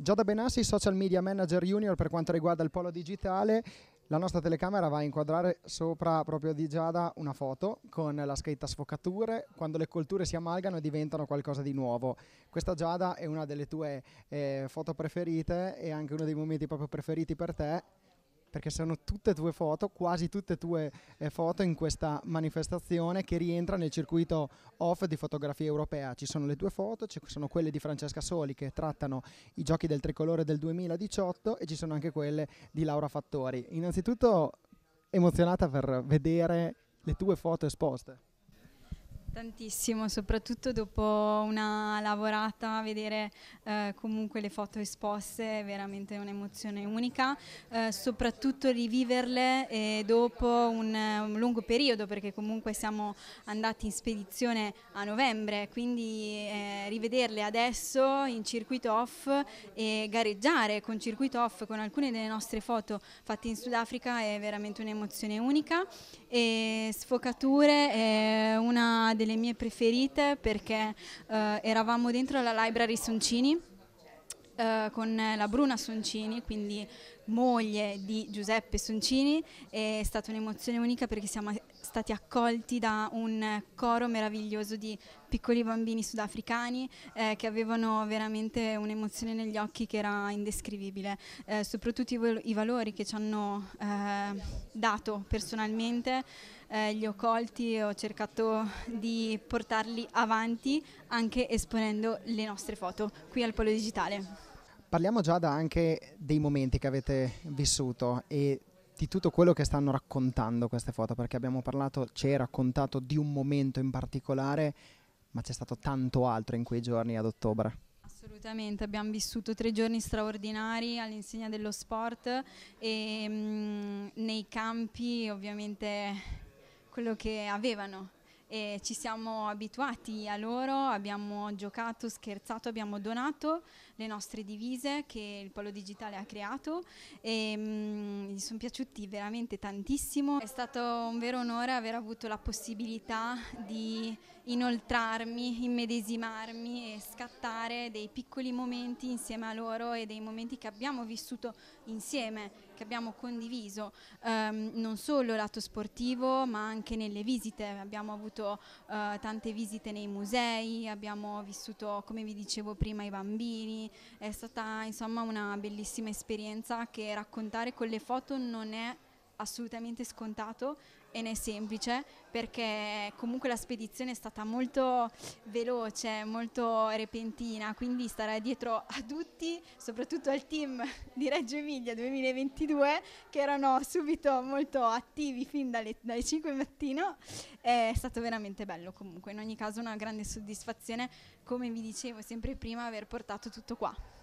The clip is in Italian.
Giada Benassi, social media manager junior per quanto riguarda il polo digitale. La nostra telecamera va a inquadrare sopra proprio di Giada una foto con la scritta sfocature, quando le colture si amalgano e diventano qualcosa di nuovo. Questa Giada è una delle tue eh, foto preferite e anche uno dei momenti proprio preferiti per te perché sono tutte tue foto, quasi tutte tue due eh, foto in questa manifestazione che rientra nel circuito off di fotografia europea. Ci sono le due foto, ci sono quelle di Francesca Soli che trattano i giochi del tricolore del 2018 e ci sono anche quelle di Laura Fattori. Innanzitutto emozionata per vedere le tue foto esposte. Tantissimo, soprattutto dopo una lavorata, vedere eh, comunque le foto esposte è veramente un'emozione unica, eh, soprattutto riviverle eh, dopo un, un, lungo periodo, perché comunque siamo andati in spedizione a novembre, quindi eh, rivederle adesso in circuito off e gareggiare con circuito off con alcune delle nostre foto fatte in Sudafrica è veramente un'emozione unica. E sfocature è una delle delle mie preferite perché eh, eravamo dentro la library Soncini eh, con la Bruna Soncini, quindi moglie di Giuseppe Soncini, è stata un'emozione unica perché siamo stati accolti da un coro meraviglioso di piccoli bambini sudafricani eh, che avevano veramente un'emozione negli occhi che era indescrivibile, eh, soprattutto i, i, valori che ci hanno eh, dato personalmente eh, li ho colti e ho cercato di portarli avanti anche esponendo le nostre foto qui al Polo Digitale. Parliamo già da anche dei momenti che avete vissuto e di tutto quello che stanno raccontando queste foto, perché abbiamo parlato, ci hai raccontato di un momento in particolare, ma c'è stato tanto altro in quei giorni ad ottobre. Assolutamente, abbiamo vissuto tre giorni straordinari all'insegna dello sport e mh, mm, nei campi ovviamente quello che avevano e ci siamo abituati a loro, abbiamo giocato, scherzato, abbiamo donato le nostre divise che il Polo Digitale ha creato e mh, mm, mi sono piaciuti veramente tantissimo. È stato un vero onore aver avuto la possibilità di inoltrarmi, immedesimarmi e scattare dei piccoli momenti insieme a loro e dei momenti che abbiamo vissuto insieme che abbiamo condiviso ehm, non solo lato sportivo ma anche nelle visite, abbiamo avuto eh, tante visite nei musei, abbiamo vissuto come vi dicevo prima i bambini, è stata insomma una bellissima esperienza che raccontare con le foto non è assolutamente scontato e né semplice perché comunque la spedizione è stata molto veloce, molto repentina, quindi stare dietro a tutti, soprattutto al team di Reggio Emilia 2022 che erano subito molto attivi fin dalle, dalle 5 mattino, è stato veramente bello comunque, in ogni caso una grande soddisfazione come vi dicevo sempre prima aver portato tutto qua.